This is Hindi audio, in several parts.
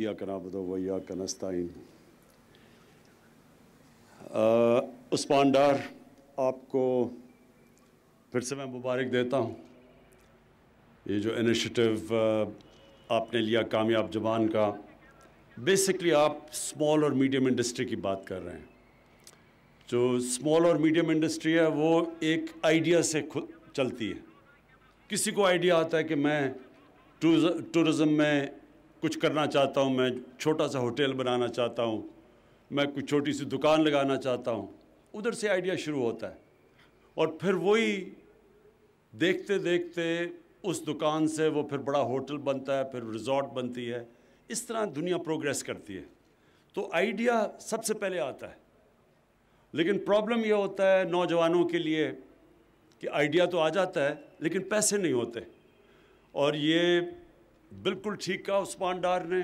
इयाक नाबद वयाक उस्मान डार आपको फिर से मैं मुबारक देता हूँ ये जो इनिशिएटिव uh, आपने लिया कामयाब जबान का बेसिकली आप स्मॉल और मीडियम इंडस्ट्री की बात कर रहे हैं जो स्मॉल और मीडियम इंडस्ट्री है वो एक आइडिया से खुद चलती है किसी को आइडिया आता है कि मैं टूरिज़म में कुछ करना चाहता हूँ मैं छोटा सा होटल बनाना चाहता हूँ मैं कुछ छोटी सी दुकान लगाना चाहता हूँ उधर से आइडिया शुरू होता है और फिर वही देखते देखते उस दुकान से वो फिर बड़ा होटल बनता है फिर रिजॉर्ट बनती है इस तरह दुनिया प्रोग्रेस करती है तो आइडिया सबसे पहले आता है लेकिन प्रॉब्लम यह होता है नौजवानों के लिए कि आइडिया तो आ जाता है लेकिन पैसे नहीं होते और ये बिल्कुल ठीक कहा उस्मान डार ने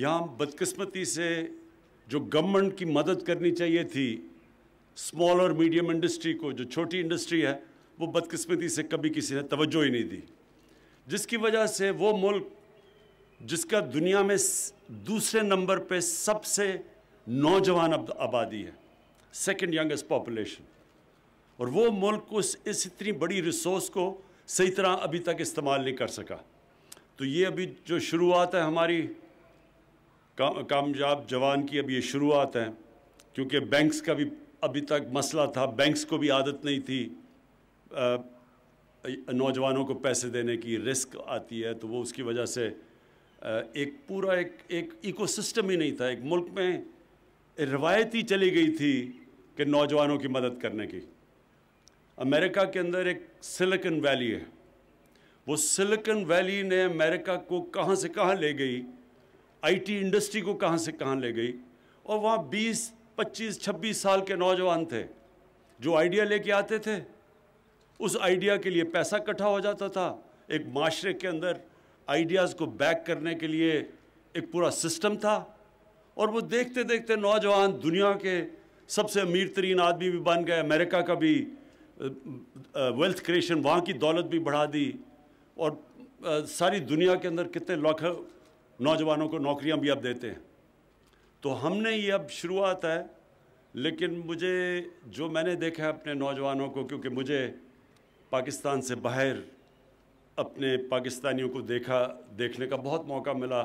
यहाँ बदकिस्मती से जो गवर्नमेंट की मदद करनी चाहिए थी स्मॉल और मीडियम इंडस्ट्री को जो छोटी इंडस्ट्री है वो बदकिस्मती से कभी किसी ने तवज्जो ही नहीं दी जिसकी वजह से वो मुल्क जिसका दुनिया में दूसरे नंबर पे सबसे नौजवान आबादी है सेकंड यंगेस्ट पॉपुलेशन और वो मुल्क उस इस इतनी बड़ी रिसोर्स को सही तरह अभी तक इस्तेमाल नहीं कर सका तो ये अभी जो शुरुआत है हमारी कामयाब जवान की अभी ये शुरुआत है क्योंकि बैंक्स का भी अभी तक मसला था बैंक्स को भी आदत नहीं थी आ, नौजवानों को पैसे देने की रिस्क आती है तो वो उसकी वजह से एक पूरा एक एक इकोसिस्टम ही नहीं था एक मुल्क में रवायत ही चली गई थी कि नौजवानों की मदद करने की अमेरिका के अंदर एक सिलिकन वैली है वो सिलिकन वैली ने अमेरिका को कहाँ से कहाँ ले गई आईटी इंडस्ट्री को कहाँ से कहाँ ले गई और वहाँ 20, 25, 26 साल के नौजवान थे जो आइडिया लेके आते थे उस आइडिया के लिए पैसा इकट्ठा हो जाता था एक माशरे के अंदर आइडियाज़ को बैक करने के लिए एक पूरा सिस्टम था और वो देखते देखते नौजवान दुनिया के सबसे अमीर तरीन आदमी भी बन गए अमेरिका का भी वेल्थ क्रिएशन वहाँ की दौलत भी बढ़ा दी और आ, सारी दुनिया के अंदर कितने लाख नौजवानों को नौकरियां भी अब देते हैं तो हमने ये अब शुरुआत है लेकिन मुझे जो मैंने देखा है अपने नौजवानों को क्योंकि मुझे पाकिस्तान से बाहर अपने पाकिस्तानियों को देखा देखने का बहुत मौका मिला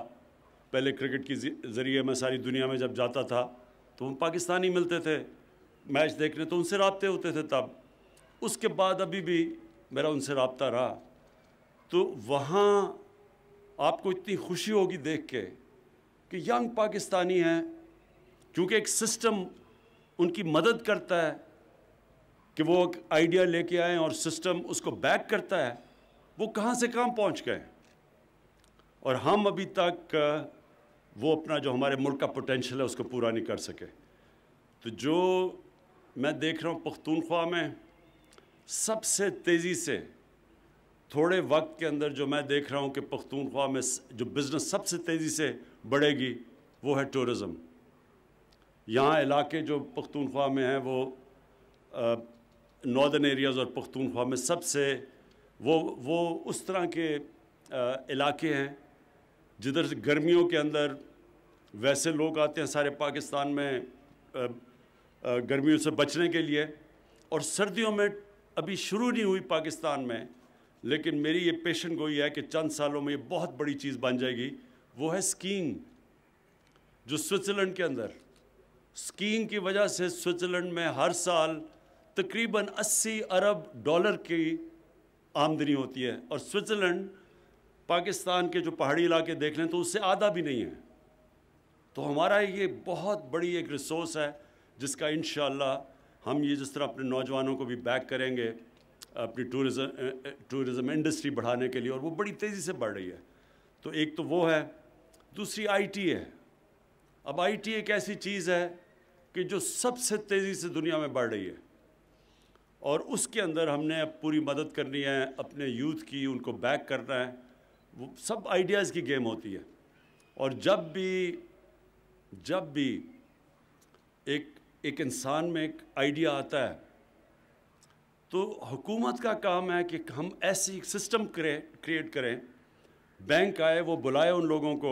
पहले क्रिकेट के ज़रिए मैं सारी दुनिया में जब जाता था तो हम पाकिस्तानी मिलते थे मैच देखने तो उनसे रबते होते थे तब उसके बाद अभी भी मेरा उनसे रबता रहा तो वहाँ आपको इतनी खुशी होगी देख के कि यंग पाकिस्तानी हैं क्योंकि एक सिस्टम उनकी मदद करता है कि वो एक आइडिया लेके आए और सिस्टम उसको बैक करता है वो कहाँ से कहाँ पहुँच गए और हम अभी तक वो अपना जो हमारे मुल्क का पोटेंशल है उसको पूरा नहीं कर सके तो जो मैं देख रहा हूँ पख्तूनख्वा में सबसे तेज़ी से थोड़े वक्त के अंदर जो मैं देख रहा हूँ कि पख्तूनख्वा में जो बिज़नेस सबसे तेज़ी से बढ़ेगी वो है टूरिज़म यहाँ इलाके जो पख्तूनख्वा में हैं वो नॉर्दर्न एरियाज़ और पख्तूनख्वा में सबसे वो वो उस तरह के आ, इलाके हैं जिधर गर्मियों के अंदर वैसे लोग आते हैं सारे पाकिस्तान में आ, आ, गर्मियों से बचने के लिए और सर्दियों में अभी शुरू नहीं हुई पाकिस्तान में लेकिन मेरी ये पेशन गोई है कि चंद सालों में ये बहुत बड़ी चीज़ बन जाएगी वो है स्कीइंग जो स्विट्ज़रलैंड के अंदर स्कीइंग की वजह से स्विट्ज़रलैंड में हर साल तकरीबन 80 अरब डॉलर की आमदनी होती है और स्विट्ज़रलैंड पाकिस्तान के जो पहाड़ी इलाके देख लें तो उससे आधा भी नहीं है तो हमारा ये बहुत बड़ी एक रिसोर्स है जिसका इन हम ये जिस तरह अपने नौजवानों को भी बैक करेंगे अपनी टूरिज़म टूरिज़म इंडस्ट्री बढ़ाने के लिए और वो बड़ी तेज़ी से बढ़ रही है तो एक तो वो है दूसरी आईटी है अब आईटी एक ऐसी चीज़ है कि जो सबसे तेज़ी से दुनिया में बढ़ रही है और उसके अंदर हमने अब पूरी मदद करनी है अपने यूथ की उनको बैक करना है वो सब आइडियाज़ की गेम होती है और जब भी जब भी एक एक इंसान में एक आइडिया आता है तो हुकूमत का काम है कि हम ऐसी सिस्टम क्रिएट करें बैंक आए वो बुलाए उन लोगों को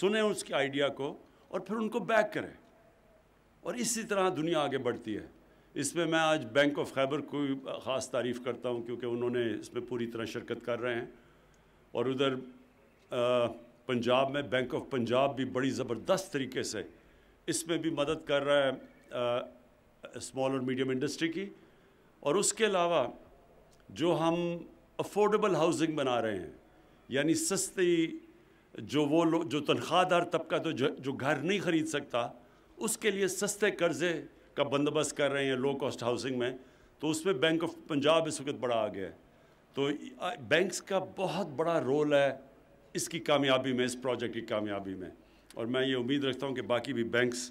सुने उसके आइडिया को और फिर उनको बैक करें और इसी तरह दुनिया आगे बढ़ती है इसमें मैं आज बैंक ऑफ खैबर को ख़ास तारीफ़ करता हूँ क्योंकि उन्होंने इसमें पूरी तरह शिरकत कर रहे हैं और उधर पंजाब में बैंक ऑफ पंजाब भी बड़ी ज़बरदस्त तरीके से इसमें भी मदद कर रहा है स्मॉल और मीडियम इंडस्ट्री की और उसके अलावा जो हम अफोर्डेबल हाउसिंग बना रहे हैं यानी सस्ती जो वो लोग जो तनख्वाहदार तबका तो जो, घर नहीं ख़रीद सकता उसके लिए सस्ते कर्ज़े का बंदोबस्त कर रहे हैं लो कॉस्ट हाउसिंग में तो उसमें बैंक ऑफ पंजाब इस वक्त बड़ा आ गया है तो बैंक्स का बहुत बड़ा रोल है इसकी कामयाबी में इस प्रोजेक्ट की कामयाबी में और मैं ये उम्मीद रखता हूँ कि बाकी भी बैंक्स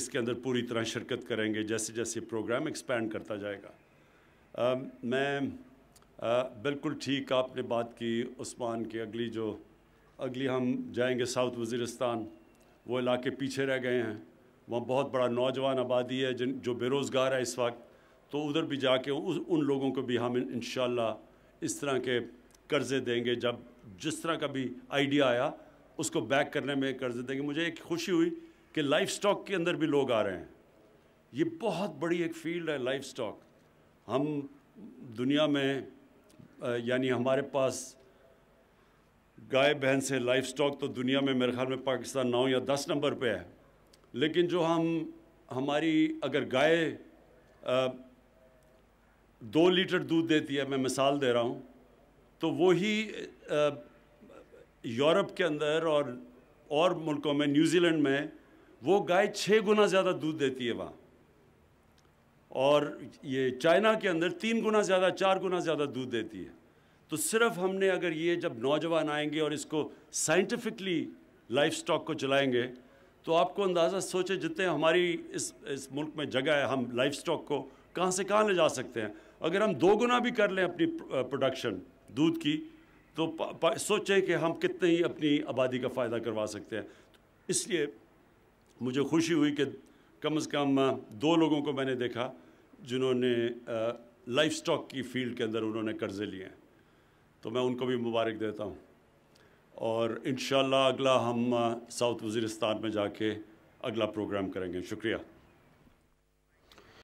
इसके अंदर पूरी तरह शिरकत करेंगे जैसे जैसे प्रोग्राम एक्सपैंड करता जाएगा आ, मैं आ, बिल्कुल ठीक आपने बात की उस्मान की अगली जो अगली हम जाएंगे साउथ वज़ीरस्तान वो इलाके पीछे रह गए हैं वहाँ बहुत बड़ा नौजवान आबादी है जिन जो बेरोज़गार है इस वक्त तो उधर भी जाके उ, उन लोगों को भी हम इन इस तरह के कर्ज़े देंगे जब जिस तरह का भी आइडिया आया उसको बैक करने में कर्ज़े देंगे मुझे एक खुशी हुई कि लाइफ स्टॉक के अंदर भी लोग आ रहे हैं ये बहुत बड़ी एक फील्ड है लाइफ स्टॉक हम दुनिया में यानी हमारे पास गाय बहन से लाइफ स्टॉक तो दुनिया में मेरे ख्याल में पाकिस्तान नौ या दस नंबर पे है लेकिन जो हम हमारी अगर गाय दो लीटर दूध देती है मैं मिसाल दे रहा हूँ तो वही यूरोप के अंदर और और मुल्कों में न्यूजीलैंड में वो गाय छः गुना ज़्यादा दूध देती है वहाँ और ये चाइना के अंदर तीन गुना ज़्यादा चार गुना ज़्यादा दूध देती है तो सिर्फ हमने अगर ये जब नौजवान आएंगे और इसको साइंटिफिकली लाइफ स्टॉक को चलाएंगे तो आपको अंदाज़ा सोचे जितने हमारी इस इस मुल्क में जगह है हम लाइफ स्टॉक को कहाँ से कहाँ ले जा सकते हैं अगर हम दो गुना भी कर लें अपनी प्रोडक्शन दूध की तो सोचें कि हम कितने ही अपनी आबादी का फ़ायदा करवा सकते हैं तो इसलिए मुझे खुशी हुई कि कम से कम दो लोगों को मैंने देखा जिन्होंने लाइफ स्टॉक की फील्ड के अंदर उन्होंने कर्ज़े लिए हैं तो मैं उनको भी मुबारक देता हूँ और इन अगला हम साउथ वजीरस्तान में जाके अगला प्रोग्राम करेंगे शुक्रिया